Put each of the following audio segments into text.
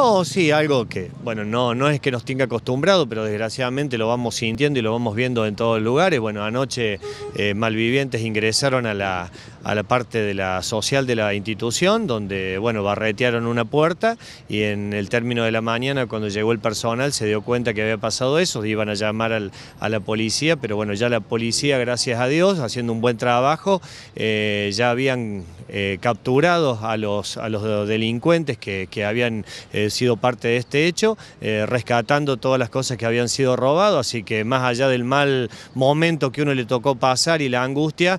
No, sí, algo que, bueno, no, no es que nos tenga acostumbrado, pero desgraciadamente lo vamos sintiendo y lo vamos viendo en todos los lugares. Bueno, anoche eh, malvivientes ingresaron a la, a la parte de la social de la institución, donde bueno, barretearon una puerta y en el término de la mañana cuando llegó el personal se dio cuenta que había pasado eso, iban a llamar a la policía, pero bueno, ya la policía, gracias a Dios, haciendo un buen trabajo, eh, ya habían eh, capturado a los, a los delincuentes que, habían eh, sido parte de este hecho, rescatando todas las cosas que habían sido robadas, así que más allá del mal momento que uno le tocó pasar y la angustia,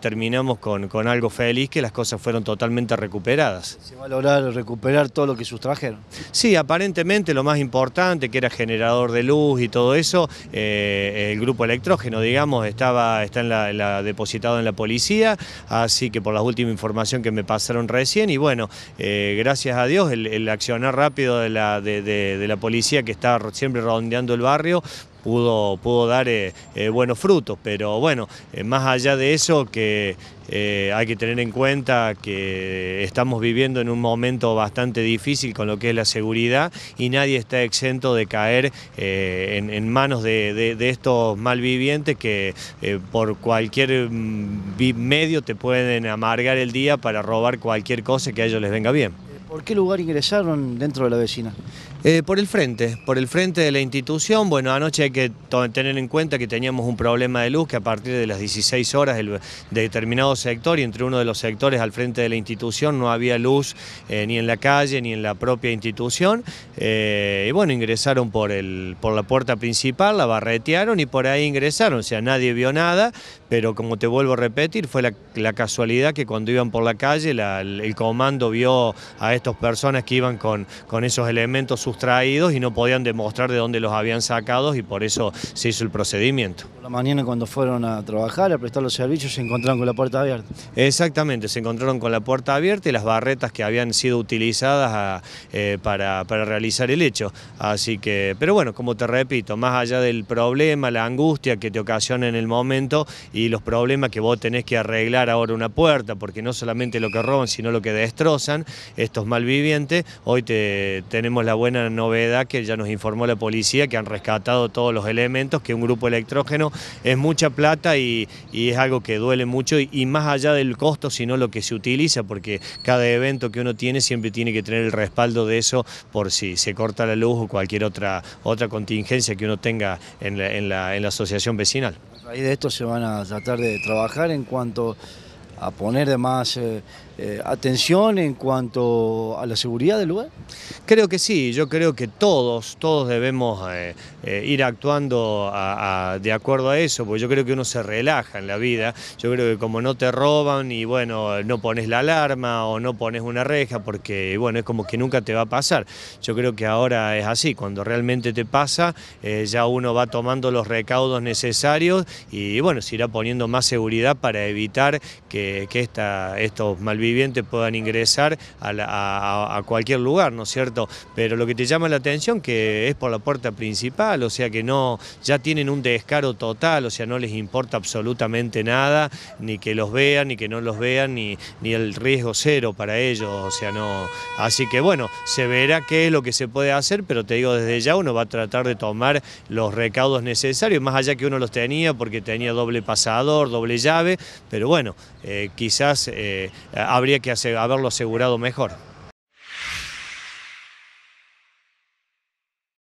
terminamos con con, algo feliz que las cosas fueron totalmente recuperadas. ¿Se va a lograr recuperar todo lo que sustrajeron? Sí, aparentemente lo más importante, que era generador de luz y todo eso, eh, el grupo electrógeno, digamos, estaba está depositado en la policía, así que por la última información que me pasaron recién, y bueno, eh, gracias a Dios, el, accionar rápido de la, de la policía que está siempre rondeando el barrio, pudo, dar eh, eh, buenos frutos, pero bueno, eh, más allá de eso que hay que tener en cuenta que estamos viviendo en un momento bastante difícil con lo que es la seguridad y nadie está exento de caer en, manos de, estos malvivientes que por cualquier mm, medio te pueden amargar el día para robar cualquier cosa que a ellos les venga bien. ¿Por qué lugar ingresaron dentro de la vecina? Eh, por el frente, por el frente de la institución. Bueno, anoche hay que tener en cuenta que teníamos un problema de luz que a partir de las 16 horas el, de determinado sector y entre uno de los sectores al frente de la institución no había luz eh, ni en la calle ni en la propia institución. Eh, y bueno, ingresaron por, el, por la puerta principal, la barretearon y por ahí ingresaron. O sea, nadie vio nada, pero como te vuelvo a repetir, fue la, casualidad que cuando iban por la calle el comando vio a este estas personas que iban con, con esos elementos sustraídos y no podían demostrar de dónde los habían sacado y por eso se hizo el procedimiento. Por la mañana cuando fueron a trabajar, a prestar los servicios, se encontraron con la puerta abierta. Exactamente, se encontraron con la puerta abierta y las barretas que habían sido utilizadas eh, para, para realizar el hecho. Así que, pero bueno, como te repito, más allá del problema, la angustia que te ocasiona en el momento y los problemas que vos tenés que arreglar ahora una puerta, porque no solamente lo que roban, sino lo que destrozan, estos malviviente. hoy te, tenemos la buena novedad que ya nos informó la policía que han rescatado todos los elementos, que un grupo electrógeno es mucha plata y, es algo que duele mucho y, más allá del costo, sino lo que se utiliza, porque cada evento que uno tiene siempre tiene que tener el respaldo de eso por si se corta la luz o cualquier otra, otra contingencia que uno tenga en la, en la, en la asociación vecinal. A raíz de esto se van a tratar de trabajar en cuanto a poner más eh, eh, atención en cuanto a la seguridad del lugar? Creo que sí, yo creo que todos, todos debemos eh, ir actuando de acuerdo a eso, porque yo creo que uno se relaja en la vida, yo creo que como no te roban y bueno, no pones la alarma o no pones una reja, porque bueno, es como que nunca te va a pasar. Yo creo que ahora es así, cuando realmente te pasa, ya uno va tomando los recaudos necesarios y bueno, se irá poniendo más seguridad para evitar que que, estos malvivientes puedan ingresar a, cualquier lugar, ¿no es cierto? Pero lo que te llama la atención que es por la puerta principal, o sea que no, ya tienen un descaro total, o sea, no les importa absolutamente nada, ni que los vean, ni que no los vean, ni, ni el riesgo cero para ellos, o sea, no. Así que bueno, se verá qué es lo que se puede hacer, pero te digo, desde ya uno va a tratar de tomar los recaudos necesarios, más allá que uno los tenía porque tenía doble pasador, doble llave, pero bueno, eh, quizás eh, habría que haberlo asegurado mejor.